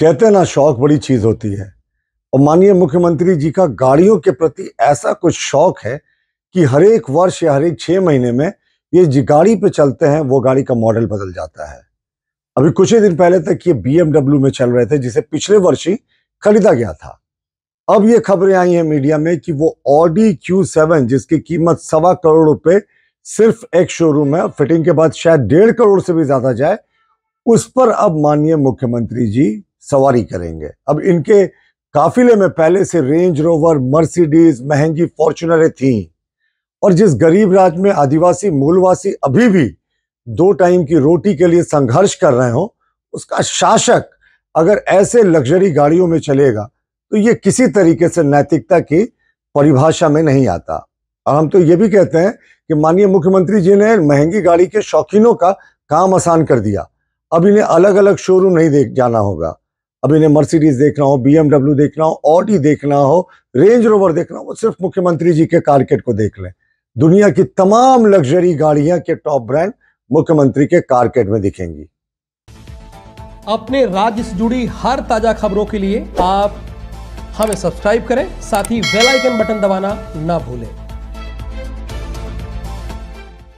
कहते हैं ना शौक बड़ी चीज होती है और माननीय मुख्यमंत्री जी का गाड़ियों के प्रति ऐसा कुछ शौक है कि हर एक वर्ष या हर एक छः महीने में ये जिस गाड़ी पे चलते हैं वो गाड़ी का मॉडल बदल जाता है अभी कुछ ही दिन पहले तक ये बी में चल रहे थे जिसे पिछले वर्ष ही खरीदा गया था अब ये खबरें आई हैं मीडिया में कि वो ऑडी क्यू सेवन जिसकी कीमत सवा करोड़ रुपए सिर्फ एक शोरूम है फिटिंग के बाद शायद डेढ़ करोड़ से भी ज्यादा जाए उस पर अब माननीय मुख्यमंत्री जी सवारी करेंगे अब इनके काफिले में पहले से रेंज रोवर मर्सिडीज महंगी फॉर्चुनरें थीं और जिस गरीब राज में आदिवासी मूलवासी अभी भी दो टाइम की रोटी के लिए संघर्ष कर रहे हों उसका शासक अगर ऐसे लग्जरी गाड़ियों में चलेगा तो ये किसी तरीके से नैतिकता की परिभाषा में नहीं आता और हम तो ये भी कहते हैं कि माननीय मुख्यमंत्री जी ने महंगी गाड़ी के शौकीनों का काम आसान कर दिया अब इन्हें अलग अलग शोरूम नहीं देख जाना होगा अब इन्हें मर्सिडीज देखना हो बीएमडब्ल्यू देखना हो ऑडी देखना हो रेंज रोवर देखना हो सिर्फ मुख्यमंत्री जी के कारकेट को देख लें दुनिया की तमाम लग्जरी गाड़ियां के टॉप ब्रांड मुख्यमंत्री के कारकेट में दिखेंगी अपने राज्य से जुड़ी हर ताजा खबरों के लिए आप हमें सब्सक्राइब करें साथ ही बेल आइकन बटन दबाना ना भूलें